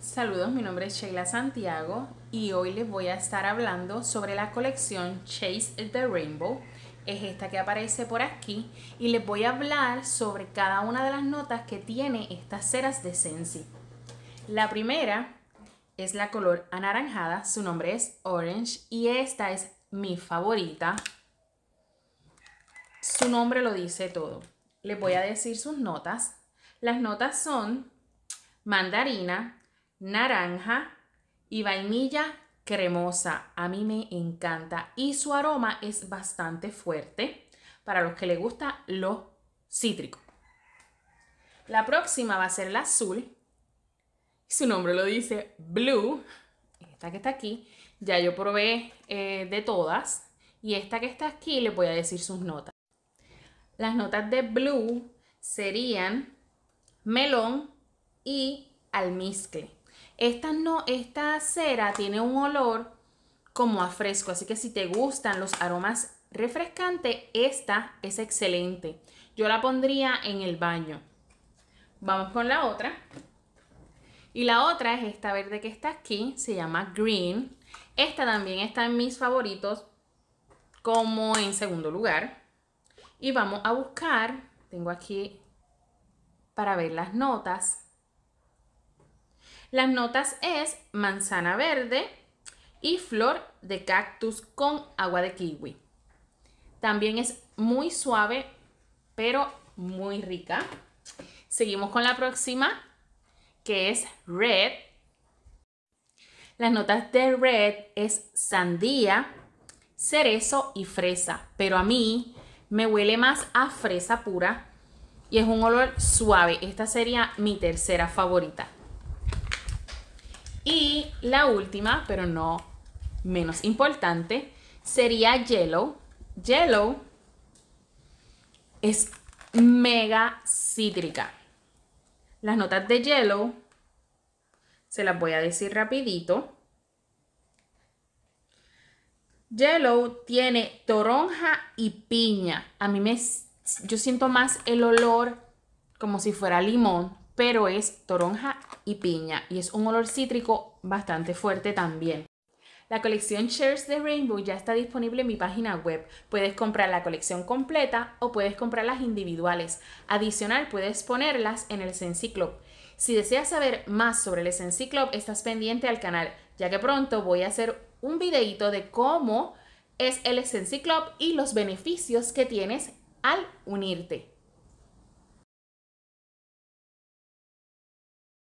Saludos, mi nombre es Sheila Santiago y hoy les voy a estar hablando sobre la colección Chase the Rainbow. Es esta que aparece por aquí y les voy a hablar sobre cada una de las notas que tiene estas ceras de Sensi. La primera es la color anaranjada, su nombre es Orange y esta es mi favorita. Su nombre lo dice todo. Les voy a decir sus notas. Las notas son mandarina, naranja y vainilla cremosa. A mí me encanta y su aroma es bastante fuerte para los que les gusta lo cítrico. La próxima va a ser la azul. Su nombre lo dice Blue. Esta que está aquí, ya yo probé eh, de todas. Y esta que está aquí, le voy a decir sus notas. Las notas de Blue serían melón y almizcle. Esta, no, esta cera tiene un olor como a fresco, así que si te gustan los aromas refrescantes, esta es excelente. Yo la pondría en el baño. Vamos con la otra. Y la otra es esta verde que está aquí, se llama Green. Esta también está en mis favoritos como en segundo lugar. Y vamos a buscar, tengo aquí para ver las notas. Las notas es manzana verde y flor de cactus con agua de kiwi. También es muy suave, pero muy rica. Seguimos con la próxima, que es red. Las notas de red es sandía, cerezo y fresa, pero a mí me huele más a fresa pura y es un olor suave. Esta sería mi tercera favorita. Y la última, pero no menos importante, sería Yellow. Yellow es mega cítrica. Las notas de Yellow se las voy a decir rapidito. Yellow tiene toronja y piña. A mí me yo siento más el olor como si fuera limón, pero es toronja y piña y es un olor cítrico bastante fuerte también. La colección Shares de Rainbow ya está disponible en mi página web. Puedes comprar la colección completa o puedes comprar las individuales. Adicional, puedes ponerlas en el Sensi Si deseas saber más sobre el Sensi estás pendiente al canal, ya que pronto voy a hacer un videito de cómo es el Sensi y los beneficios que tienes al unirte.